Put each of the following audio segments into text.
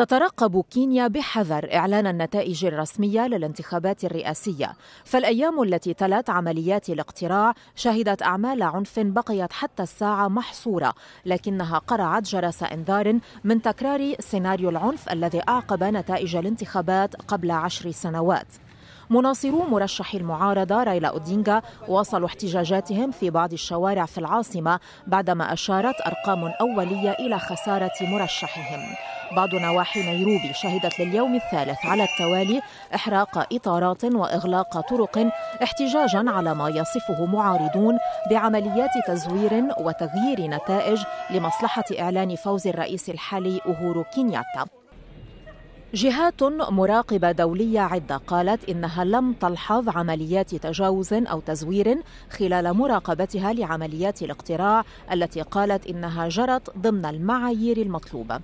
تترقب كينيا بحذر إعلان النتائج الرسمية للانتخابات الرئاسية فالأيام التي تلت عمليات الاقتراع شهدت أعمال عنف بقيت حتى الساعة محصورة لكنها قرعت جرس إنذار من تكرار سيناريو العنف الذي أعقب نتائج الانتخابات قبل عشر سنوات مناصرو مرشح المعارضة رايلا أودينغا واصلوا احتجاجاتهم في بعض الشوارع في العاصمة بعدما أشارت أرقام أولية إلى خسارة مرشحهم بعض نواحي نيروبي شهدت لليوم الثالث على التوالي إحراق إطارات وإغلاق طرق احتجاجا على ما يصفه معارضون بعمليات تزوير وتغيير نتائج لمصلحة إعلان فوز الرئيس الحالي أوهورو كينياتا جهات مراقبة دولية عدة قالت إنها لم تلحظ عمليات تجاوز أو تزوير خلال مراقبتها لعمليات الاقتراع التي قالت إنها جرت ضمن المعايير المطلوبة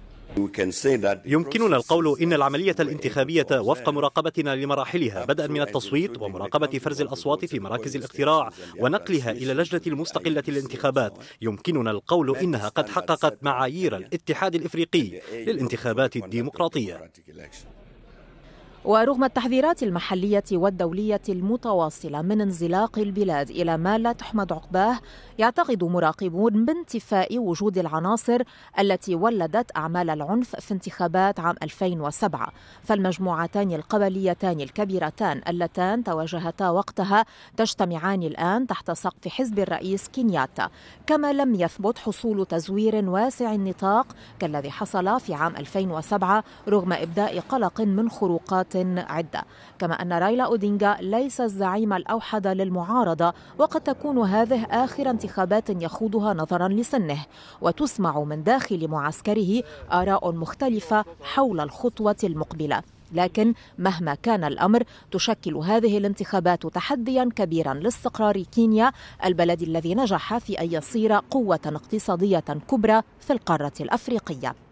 يمكننا القول إن العملية الانتخابية وفق مراقبتنا لمراحلها بدءا من التصويت ومراقبة فرز الأصوات في مراكز الاقتراع ونقلها إلى لجنة المستقلة للانتخابات يمكننا القول إنها قد حققت معايير الاتحاد الإفريقي للانتخابات الديمقراطية ورغم التحذيرات المحلية والدولية المتواصلة من انزلاق البلاد إلى ما لا تحمد عقباه يعتقد مراقبون بانتفاء وجود العناصر التي ولدت أعمال العنف في انتخابات عام 2007 فالمجموعتان القبليتان الكبيرتان اللتان تواجهتا وقتها تجتمعان الآن تحت سقف حزب الرئيس كينياتا كما لم يثبت حصول تزوير واسع النطاق كالذي حصل في عام 2007 رغم إبداء قلق من خروقات عدة كما أن رايلا أودينغا ليس الزعيم الأوحد للمعارضة وقد تكون هذه آخر انتخابات يخوضها نظرا لسنه وتسمع من داخل معسكره آراء مختلفة حول الخطوة المقبلة لكن مهما كان الامر تشكل هذه الانتخابات تحديا كبيرا لاستقرار كينيا البلد الذي نجح في ان يصير قوه اقتصاديه كبرى في القاره الافريقيه